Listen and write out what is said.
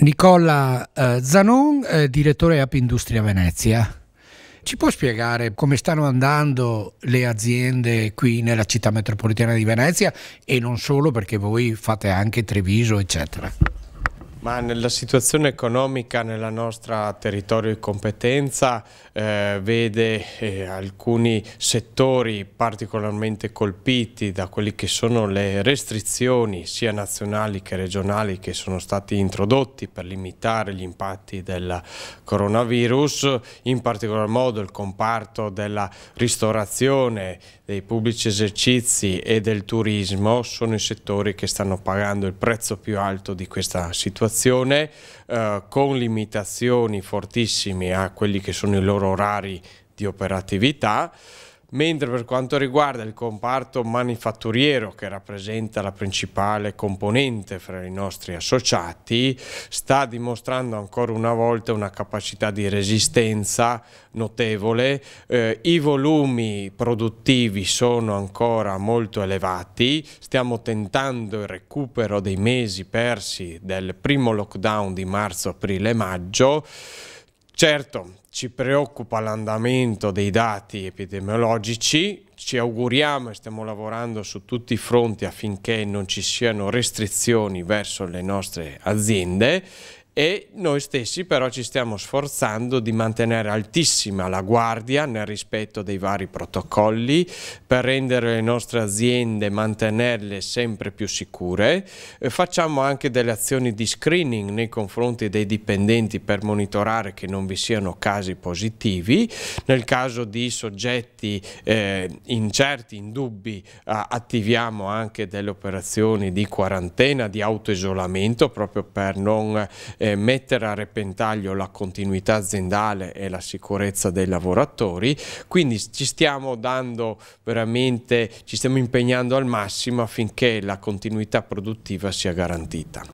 Nicola eh, Zanon, eh, direttore App Industria Venezia. Ci può spiegare come stanno andando le aziende qui nella città metropolitana di Venezia e non solo perché voi fate anche Treviso, eccetera? Ma nella situazione economica nella nostra territorio di competenza eh, vede eh, alcuni settori particolarmente colpiti da quelle che sono le restrizioni sia nazionali che regionali che sono stati introdotti per limitare gli impatti del coronavirus, in particolar modo il comparto della ristorazione, dei pubblici esercizi e del turismo sono i settori che stanno pagando il prezzo più alto di questa situazione situazione eh, con limitazioni fortissime a quelli che sono i loro orari di operatività mentre per quanto riguarda il comparto manifatturiero che rappresenta la principale componente fra i nostri associati sta dimostrando ancora una volta una capacità di resistenza notevole, eh, i volumi produttivi sono ancora molto elevati, stiamo tentando il recupero dei mesi persi del primo lockdown di marzo, aprile e maggio Certo, ci preoccupa l'andamento dei dati epidemiologici, ci auguriamo e stiamo lavorando su tutti i fronti affinché non ci siano restrizioni verso le nostre aziende e noi stessi però ci stiamo sforzando di mantenere altissima la guardia nel rispetto dei vari protocolli per rendere le nostre aziende, mantenerle sempre più sicure. Facciamo anche delle azioni di screening nei confronti dei dipendenti per monitorare che non vi siano casi positivi. Nel caso di soggetti eh, incerti, in dubbi, attiviamo anche delle operazioni di quarantena, di autoisolamento proprio per non eh, eh, mettere a repentaglio la continuità aziendale e la sicurezza dei lavoratori, quindi ci stiamo dando veramente, ci stiamo impegnando al massimo affinché la continuità produttiva sia garantita.